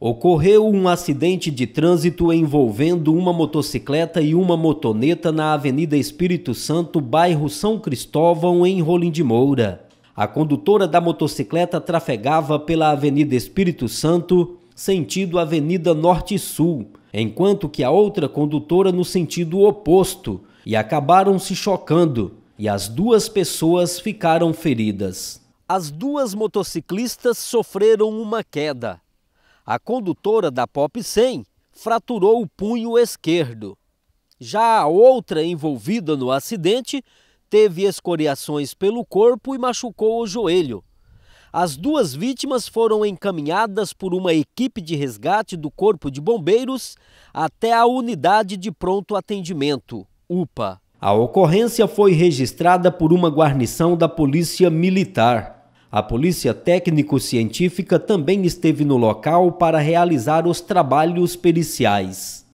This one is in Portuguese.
Ocorreu um acidente de trânsito envolvendo uma motocicleta e uma motoneta na Avenida Espírito Santo, bairro São Cristóvão, em Rolim de Moura. A condutora da motocicleta trafegava pela Avenida Espírito Santo, sentido Avenida Norte-Sul, enquanto que a outra condutora no sentido oposto, e acabaram se chocando, e as duas pessoas ficaram feridas. As duas motociclistas sofreram uma queda. A condutora da Pop 100 fraturou o punho esquerdo. Já a outra envolvida no acidente teve escoriações pelo corpo e machucou o joelho. As duas vítimas foram encaminhadas por uma equipe de resgate do Corpo de Bombeiros até a unidade de pronto atendimento, UPA. A ocorrência foi registrada por uma guarnição da Polícia Militar. A Polícia Técnico-Científica também esteve no local para realizar os trabalhos periciais.